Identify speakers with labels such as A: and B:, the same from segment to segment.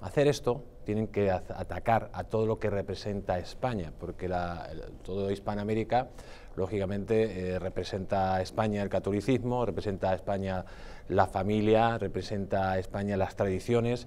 A: hacer esto tienen que atacar a todo lo que representa España, porque la, todo Hispanoamérica, lógicamente, eh, representa a España el catolicismo, representa a España la familia, representa a España las tradiciones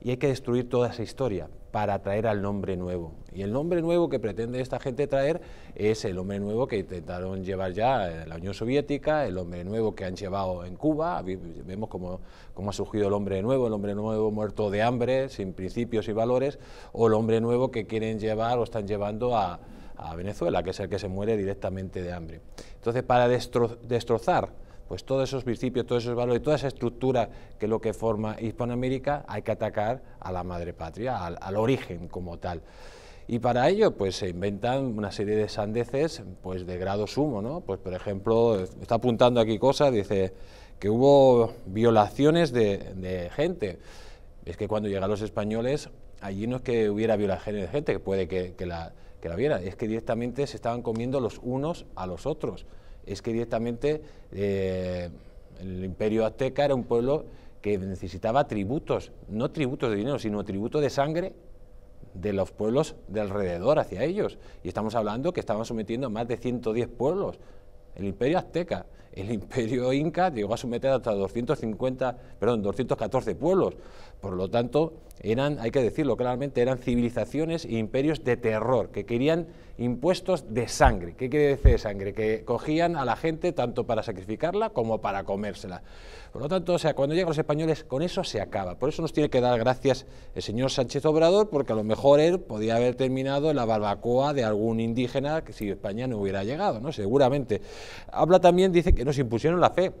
A: y hay que destruir toda esa historia para traer al nombre nuevo. Y el nombre nuevo que pretende esta gente traer es el hombre nuevo que intentaron llevar ya eh, la Unión Soviética, el hombre nuevo que han llevado en Cuba. Vemos cómo, ha surgido el hombre nuevo, el hombre nuevo muerto de hambre, sin principios y valores, o el hombre nuevo que quieren llevar o están llevando a, Venezuela, que es el que se muere directamente de hambre. Entonces, para destrozar pues todos esos principios, todos esos valores, toda esa estructura que es lo que forma Hispanoamérica, hay que atacar a la madre patria, al, origen como tal. Y para ello, pues se inventan una serie de sandeces, pues de grado sumo, Pues por ejemplo, está apuntando aquí cosas, dice que hubo violaciones de, gente. Es que cuando llegan los españoles, allí no es que hubiera violaciones de gente, que puede que, la, que la hubiera, es que directamente se estaban comiendo los unos a los otros es que directamente eh, el imperio azteca era un pueblo que necesitaba tributos, no tributos de dinero, sino tributo de sangre de los pueblos de alrededor hacia ellos. Y estamos hablando que estaban sometiendo a más de 110 pueblos. El imperio azteca, el imperio inca llegó a someter hasta 250, perdón, 214 pueblos. Por lo tanto, eran, hay que decirlo claramente, eran civilizaciones e imperios de terror que querían impuestos de sangre. ¿Qué quiere decir sangre? Que cogían a la gente tanto para sacrificarla como para comérsela. Por lo tanto, o sea, cuando llegan los españoles, con eso se acaba. Por eso nos tiene que dar gracias el señor Sánchez Obrador, porque a lo mejor él podía haber terminado en la barbacoa de algún indígena que si España no hubiera llegado, ¿no? Seguramente. Habla también, dice que nos impusieron la fe.